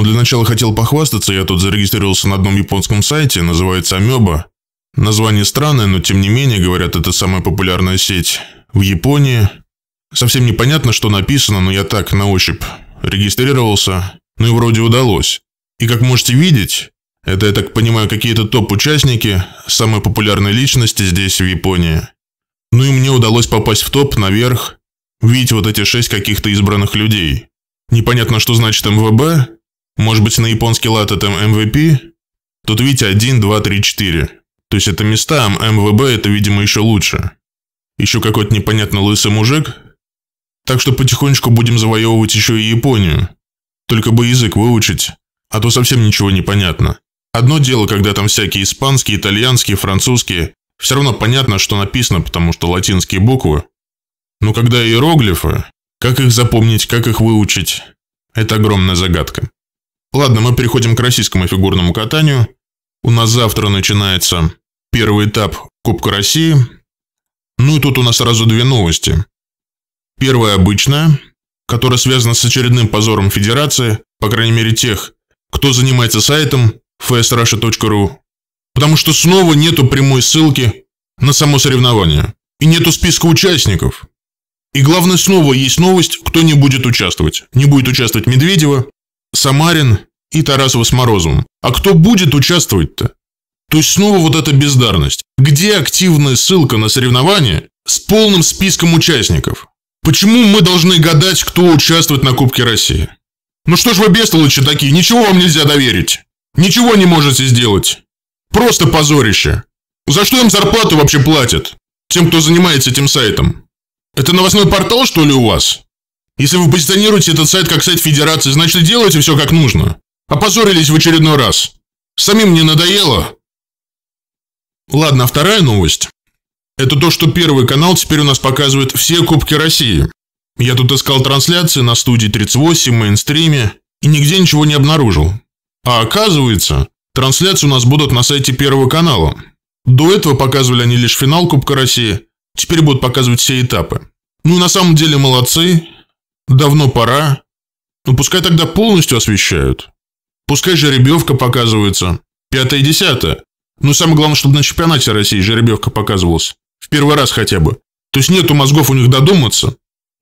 Но для начала хотел похвастаться, я тут зарегистрировался на одном японском сайте, называется Амеба. Название странное, но тем не менее, говорят, это самая популярная сеть в Японии. Совсем непонятно, что написано, но я так, на ощупь, регистрировался. Ну и вроде удалось. И как можете видеть, это, я так понимаю, какие-то топ-участники, самые популярные личности здесь, в Японии. Ну и мне удалось попасть в топ, наверх, увидеть вот эти шесть каких-то избранных людей. Непонятно, что значит МВБ, может быть, на японский лад это МВП? Тут видите 1, 2, 3, 4. То есть это места, а МВБ это, видимо, еще лучше. Еще какой-то непонятно лысый мужик. Так что потихонечку будем завоевывать еще и Японию. Только бы язык выучить, а то совсем ничего не понятно. Одно дело, когда там всякие испанские, итальянские, французские. Все равно понятно, что написано, потому что латинские буквы. Но когда иероглифы, как их запомнить, как их выучить, это огромная загадка. Ладно, мы переходим к российскому фигурному катанию. У нас завтра начинается первый этап Кубка России. Ну и тут у нас сразу две новости. Первая обычная, которая связана с очередным позором Федерации, по крайней мере тех, кто занимается сайтом fsrusha.ru, потому что снова нету прямой ссылки на само соревнование. И нету списка участников. И главное, снова есть новость, кто не будет участвовать. Не будет участвовать Медведева, Самарин и Тарасова с Морозовым. А кто будет участвовать-то? То есть снова вот эта бездарность. Где активная ссылка на соревнования с полным списком участников? Почему мы должны гадать, кто участвует на Кубке России? Ну что ж вы бестолочи такие, ничего вам нельзя доверить. Ничего не можете сделать. Просто позорище. За что им зарплату вообще платят? Тем, кто занимается этим сайтом. Это новостной портал, что ли, у вас? Если вы позиционируете этот сайт как сайт Федерации, значит и делаете все как нужно. Опозорились в очередной раз. Самим мне надоело. Ладно, а вторая новость. Это то, что Первый канал теперь у нас показывает все Кубки России. Я тут искал трансляции на студии 38, мейнстриме и нигде ничего не обнаружил. А оказывается, трансляции у нас будут на сайте Первого канала. До этого показывали они лишь финал Кубка России, теперь будут показывать все этапы. Ну, и на самом деле молодцы, ну, давно пора. Ну пускай тогда полностью освещают. Пускай жеребьевка показывается. Пятое и десятое. Ну самое главное, чтобы на чемпионате России жеребьевка показывалась. В первый раз хотя бы. То есть нету мозгов у них додуматься. То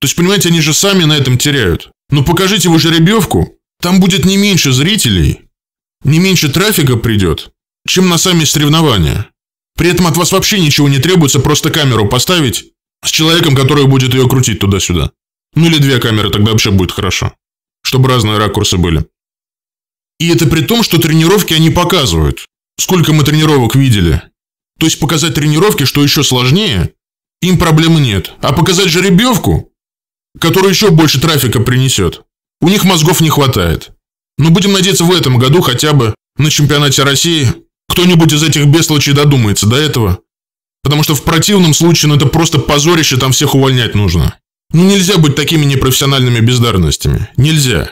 есть, понимаете, они же сами на этом теряют. Но ну, покажите вы жеребьевку, там будет не меньше зрителей, не меньше трафика придет, чем на сами соревнования. При этом от вас вообще ничего не требуется, просто камеру поставить с человеком, который будет ее крутить туда-сюда. Ну или две камеры, тогда вообще будет хорошо. Чтобы разные ракурсы были. И это при том, что тренировки они показывают. Сколько мы тренировок видели. То есть показать тренировки, что еще сложнее, им проблемы нет. А показать жеребьевку, которая еще больше трафика принесет, у них мозгов не хватает. Но будем надеяться в этом году хотя бы на чемпионате России кто-нибудь из этих беслочей додумается до этого. Потому что в противном случае, ну это просто позорище, там всех увольнять нужно. Ну нельзя быть такими непрофессиональными бездарностями. Нельзя.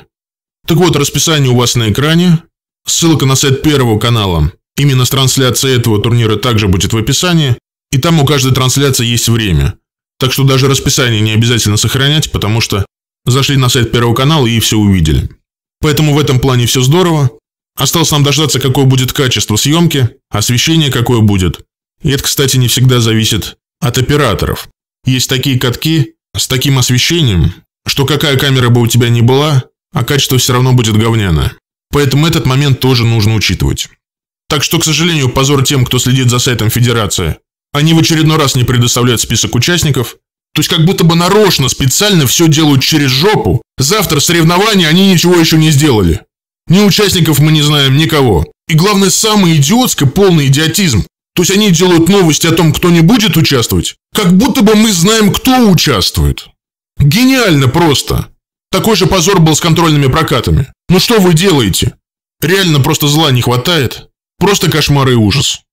Так вот, расписание у вас на экране. Ссылка на сайт Первого канала. Именно с трансляции этого турнира также будет в описании. И там у каждой трансляции есть время. Так что даже расписание не обязательно сохранять, потому что зашли на сайт Первого канала и все увидели. Поэтому в этом плане все здорово. Осталось нам дождаться, какое будет качество съемки, освещение какое будет. И это, кстати, не всегда зависит от операторов. Есть такие катки, с таким освещением, что какая камера бы у тебя ни была, а качество все равно будет говняно. Поэтому этот момент тоже нужно учитывать. Так что, к сожалению, позор тем, кто следит за сайтом Федерации. Они а в очередной раз не предоставляют список участников. То есть как будто бы нарочно, специально все делают через жопу. Завтра соревнования они ничего еще не сделали. Ни участников мы не знаем, никого. И главное, самое идиотское – полный идиотизм. То есть они делают новости о том, кто не будет участвовать, как будто бы мы знаем, кто участвует. Гениально просто. Такой же позор был с контрольными прокатами. Ну что вы делаете? Реально просто зла не хватает. Просто кошмар и ужас.